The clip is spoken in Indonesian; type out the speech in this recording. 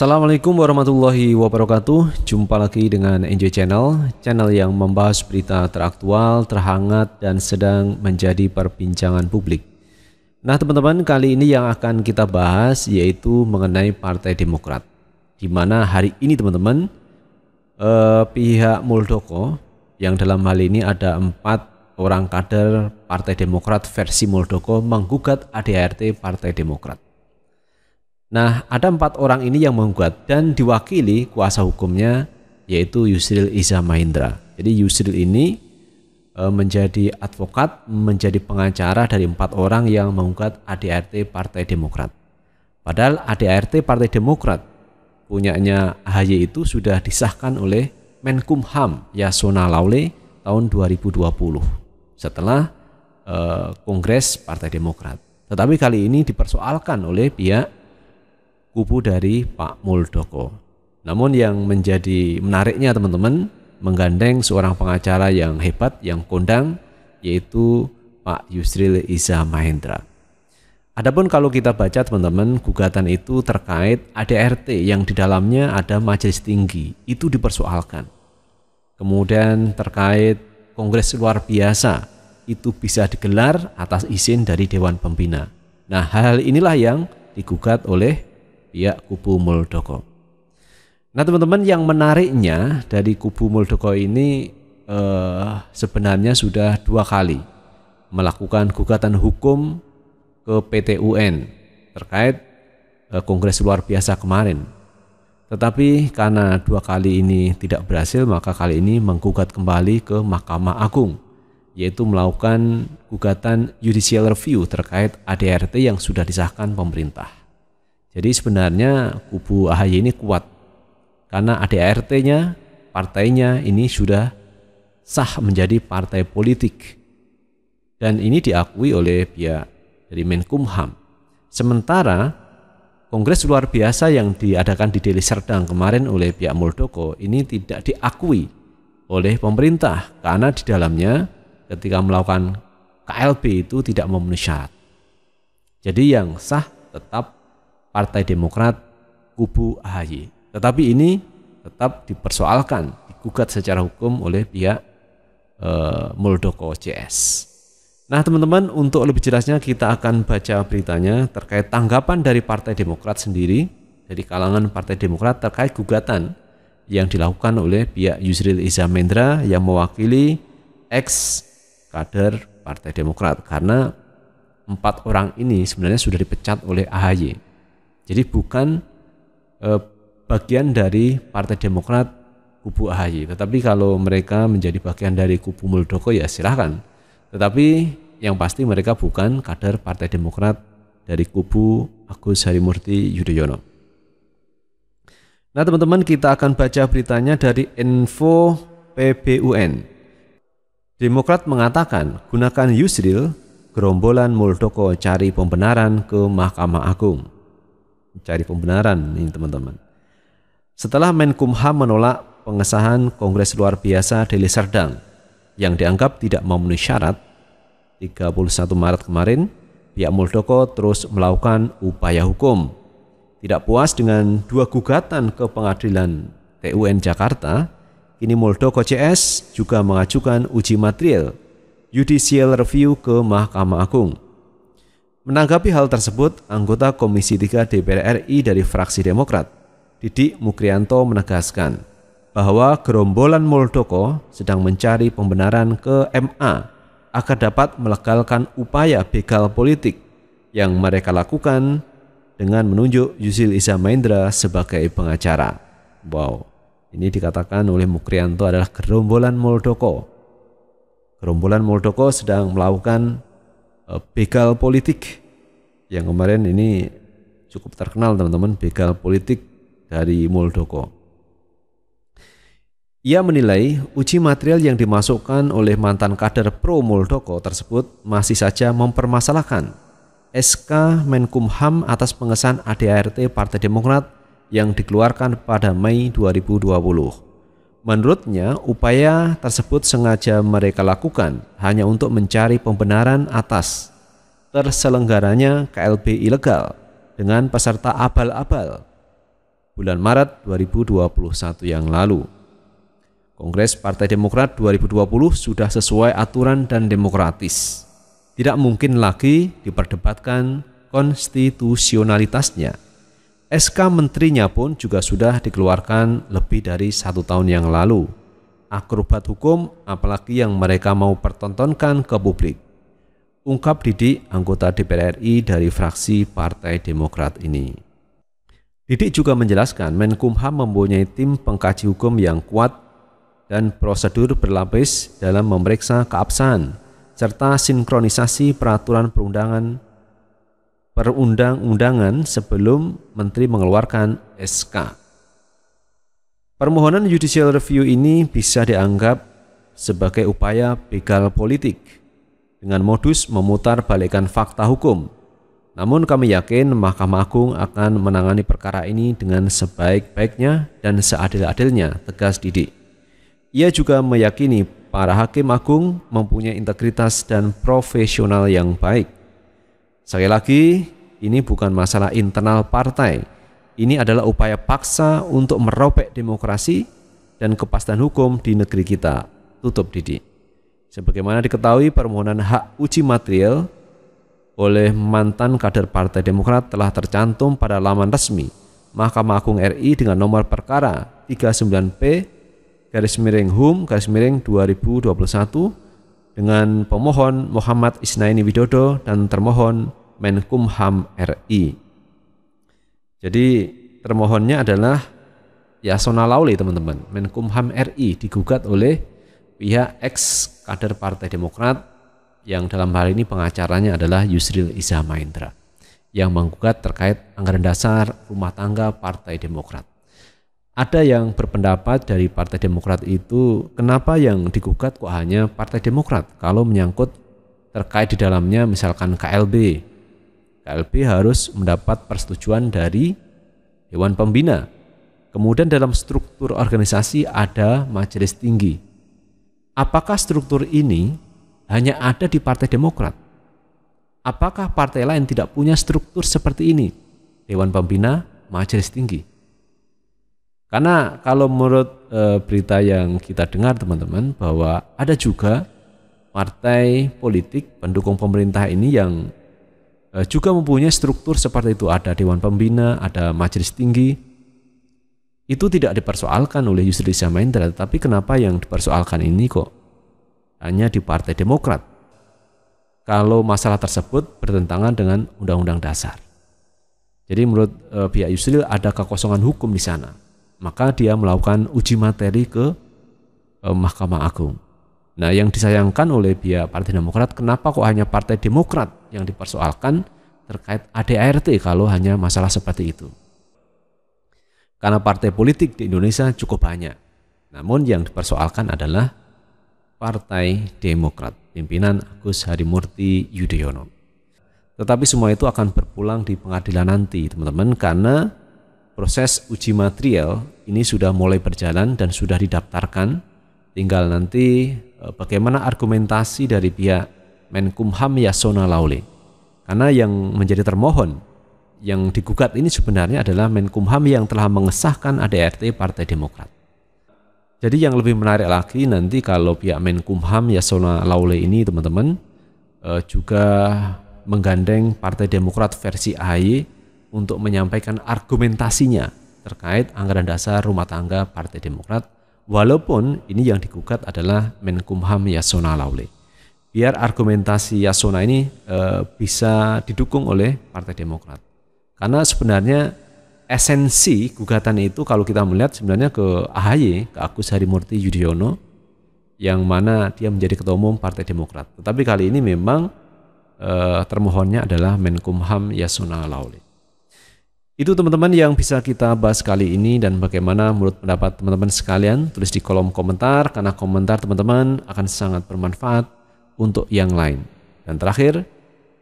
Assalamualaikum warahmatullahi wabarakatuh Jumpa lagi dengan Enjoy Channel Channel yang membahas berita teraktual, terhangat, dan sedang menjadi perbincangan publik Nah teman-teman kali ini yang akan kita bahas yaitu mengenai Partai Demokrat Di mana hari ini teman-teman eh, pihak Muldoko yang dalam hal ini ada empat orang kader Partai Demokrat versi Muldoko menggugat ADRT Partai Demokrat Nah, ada empat orang ini yang menggugat dan diwakili kuasa hukumnya yaitu Yusril Iza Mahendra. Jadi Yusril ini e, menjadi advokat, menjadi pengacara dari empat orang yang menggugat ADRT Partai Demokrat. Padahal ADRT Partai Demokrat punyanya AHY itu sudah disahkan oleh Menkumham Yasona Laule tahun 2020 setelah eh, Kongres Partai Demokrat. Tetapi kali ini dipersoalkan oleh pihak kubu dari Pak Muldoko. Namun yang menjadi menariknya teman-teman, menggandeng seorang pengacara yang hebat, yang kondang, yaitu Pak Yusril Iza Mahendra. Adapun kalau kita baca teman-teman, gugatan itu terkait ADRT yang di dalamnya ada majelis tinggi, itu dipersoalkan. Kemudian terkait kongres luar biasa, itu bisa digelar atas izin dari Dewan Pembina. Nah, hal, -hal inilah yang digugat oleh pihak kubu Muldoko. Nah teman-teman yang menariknya dari kubu Muldoko ini eh, sebenarnya sudah dua kali melakukan gugatan hukum ke PTUN terkait eh, Kongres Luar Biasa kemarin. Tetapi karena dua kali ini tidak berhasil maka kali ini menggugat kembali ke Mahkamah Agung yaitu melakukan gugatan judicial review terkait ADRT yang sudah disahkan pemerintah. Jadi sebenarnya kubu AHY ini kuat karena ADART-nya, partainya ini sudah sah menjadi partai politik. Dan ini diakui oleh pihak dari Menkumham. Sementara Kongres luar biasa yang diadakan di Deli Serdang kemarin oleh pihak Muldoko ini tidak diakui oleh pemerintah karena di dalamnya ketika melakukan KLB itu tidak memenuhi syarat. Jadi yang sah tetap Partai Demokrat kubu AHY. Tetapi ini tetap dipersoalkan, digugat secara hukum oleh pihak e, Muldoko CS. Nah teman-teman untuk lebih jelasnya kita akan baca beritanya terkait tanggapan dari Partai Demokrat sendiri dari kalangan Partai Demokrat terkait gugatan yang dilakukan oleh pihak Yusril Iza Mendra yang mewakili ex kader Partai Demokrat karena empat orang ini sebenarnya sudah dipecat oleh AHY jadi bukan eh, bagian dari Partai Demokrat kubu AHY. Tetapi kalau mereka menjadi bagian dari kubu Muldoko ya silahkan. Tetapi yang pasti mereka bukan kader Partai Demokrat dari kubu Agus Harimurti Yudhoyono. Nah teman-teman kita akan baca beritanya dari info PBUN. Demokrat mengatakan gunakan Yusril, gerombolan Muldoko cari pembenaran ke Mahkamah Agung. Mencari pembenaran ini teman-teman. Setelah Menkumham menolak pengesahan Kongres Luar Biasa Deli Serdang yang dianggap tidak memenuhi syarat 31 Maret kemarin, pihak Muldoko terus melakukan upaya hukum. Tidak puas dengan dua gugatan ke pengadilan TUN Jakarta, kini Muldoko CS juga mengajukan uji material judicial review ke Mahkamah Agung. Menanggapi hal tersebut, anggota Komisi 3 DPR RI dari fraksi Demokrat, Didik Mukrianto menegaskan bahwa gerombolan Muldoko sedang mencari pembenaran ke MA agar dapat melegalkan upaya begal politik yang mereka lakukan dengan menunjuk Yusil Iza Maindra sebagai pengacara. Wow, ini dikatakan oleh Mukrianto adalah gerombolan Muldoko. Gerombolan Muldoko sedang melakukan eh, begal politik yang kemarin ini cukup terkenal teman-teman begal politik dari Muldoko. Ia menilai uji material yang dimasukkan oleh mantan kader pro Muldoko tersebut masih saja mempermasalahkan SK Menkumham atas pengesahan ADART Partai Demokrat yang dikeluarkan pada Mei 2020. Menurutnya, upaya tersebut sengaja mereka lakukan hanya untuk mencari pembenaran atas terselenggaranya KLB ilegal dengan peserta abal-abal bulan Maret 2021 yang lalu. Kongres Partai Demokrat 2020 sudah sesuai aturan dan demokratis. Tidak mungkin lagi diperdebatkan konstitusionalitasnya. SK menterinya pun juga sudah dikeluarkan lebih dari satu tahun yang lalu. Akrobat hukum apalagi yang mereka mau pertontonkan ke publik ungkap Didik, anggota DPR RI dari fraksi Partai Demokrat ini. Didik juga menjelaskan Menkumham mempunyai tim pengkaji hukum yang kuat dan prosedur berlapis dalam memeriksa keabsahan serta sinkronisasi peraturan perundangan perundang-undangan sebelum menteri mengeluarkan SK. Permohonan judicial review ini bisa dianggap sebagai upaya begal politik dengan modus memutar balikan fakta hukum. Namun kami yakin Mahkamah Agung akan menangani perkara ini dengan sebaik-baiknya dan seadil-adilnya, tegas Didi. Ia juga meyakini para hakim agung mempunyai integritas dan profesional yang baik. Sekali lagi, ini bukan masalah internal partai. Ini adalah upaya paksa untuk merobek demokrasi dan kepastian hukum di negeri kita. Tutup Didik. Sebagaimana diketahui permohonan hak uji material oleh mantan kader Partai Demokrat telah tercantum pada laman resmi Mahkamah Agung RI dengan nomor perkara 39P garis miring Hum garis miring 2021 dengan pemohon Muhammad Isnaini Widodo dan termohon Menkumham RI. Jadi termohonnya adalah Yasona Lauli teman-teman, Menkumham RI digugat oleh pihak ex kader Partai Demokrat yang dalam hal ini pengacaranya adalah Yusril Iza Mahendra yang menggugat terkait anggaran dasar rumah tangga Partai Demokrat. Ada yang berpendapat dari Partai Demokrat itu kenapa yang digugat kok hanya Partai Demokrat kalau menyangkut terkait di dalamnya misalkan KLB. KLB harus mendapat persetujuan dari Dewan Pembina. Kemudian dalam struktur organisasi ada majelis tinggi Apakah struktur ini hanya ada di Partai Demokrat? Apakah partai lain tidak punya struktur seperti ini? Dewan Pembina, Majelis Tinggi. Karena kalau menurut e, berita yang kita dengar teman-teman bahwa ada juga partai politik pendukung pemerintah ini yang e, juga mempunyai struktur seperti itu ada dewan pembina, ada majelis tinggi, itu tidak dipersoalkan oleh Yusril Mahendra, tapi kenapa yang dipersoalkan ini kok hanya di Partai Demokrat? Kalau masalah tersebut bertentangan dengan Undang-Undang Dasar. Jadi menurut e, pihak Yusril ada kekosongan hukum di sana. Maka dia melakukan uji materi ke e, Mahkamah Agung. Nah, yang disayangkan oleh pihak Partai Demokrat, kenapa kok hanya Partai Demokrat yang dipersoalkan terkait ADART kalau hanya masalah seperti itu? karena partai politik di Indonesia cukup banyak. Namun yang dipersoalkan adalah Partai Demokrat, pimpinan Agus Harimurti Yudhoyono. Tetapi semua itu akan berpulang di pengadilan nanti, teman-teman, karena proses uji material ini sudah mulai berjalan dan sudah didaftarkan. Tinggal nanti e, bagaimana argumentasi dari pihak Menkumham Yasona Lauli. Karena yang menjadi termohon yang digugat ini sebenarnya adalah Menkumham yang telah mengesahkan ADRT Partai Demokrat. Jadi yang lebih menarik lagi nanti kalau pihak Menkumham Yasona Laule ini teman-teman eh, juga menggandeng Partai Demokrat versi AHY untuk menyampaikan argumentasinya terkait anggaran dasar rumah tangga Partai Demokrat walaupun ini yang digugat adalah Menkumham Yasona Laule biar argumentasi Yasona ini eh, bisa didukung oleh Partai Demokrat. Karena sebenarnya esensi gugatan itu kalau kita melihat sebenarnya ke AHY, ke Agus Harimurti Yudhoyono yang mana dia menjadi ketua umum Partai Demokrat. Tetapi kali ini memang eh, termohonnya adalah Menkumham Yasona Lauli. Itu teman-teman yang bisa kita bahas kali ini dan bagaimana menurut pendapat teman-teman sekalian tulis di kolom komentar karena komentar teman-teman akan sangat bermanfaat untuk yang lain. Dan terakhir,